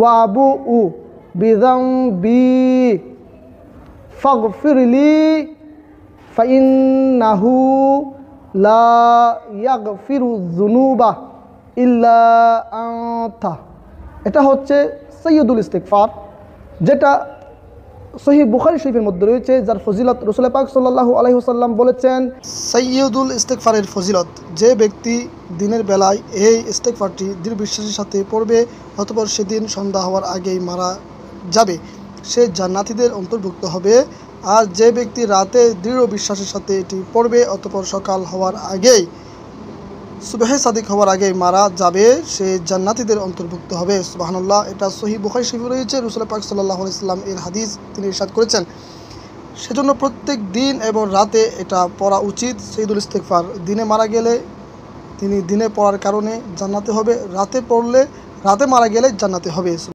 ওয়াবু উ বিদং B ফগফিরলি ফাইন্নাহু লা ইয়াগফিরু যুনুবা ইল্লা আনতা এটা হচ্ছে সৈয়দুল ইস্তিগফার যেটা সহি বুখারি শরীফের মধ্যে রয়েছে যার ফজিলত রসুল পাক সাল্লাহ আলহিহসাল্লাম বলেছেন সৈয়দুল ইস্তেকফারের ফজিলত যে ব্যক্তি দিনের বেলায় এই ইস্তেকফারটি দৃঢ় বিশ্বাসের সাথে পড়বে অতপর সেদিন সন্ধ্যা হওয়ার আগেই মারা যাবে সে জান্নাতিদের অন্তর্ভুক্ত হবে আর যে ব্যক্তি রাতে দৃঢ় বিশ্বাসের সাথে এটি পড়বে অতপর সকাল হওয়ার আগেই সুবেহে সাদিক হওয়ার আগে মারা যাবে সে জান্নাতিদের অন্তর্ভুক্ত হবে সুবাহানুল্লাহ এটা সহি বুখারি শরীফ রয়েছে রুসুল পাক সাল্লাহ ইসলাম এর হাদিস তিনি ইসাদ করেছেন সেজন্য প্রত্যেক দিন এবং রাতে এটা পড়া উচিত সঈদুল ইস্তেকফার দিনে মারা গেলে তিনি দিনে পড়ার কারণে জান্নাতে হবে রাতে পড়লে রাতে মারা গেলে জান্নাতে হবে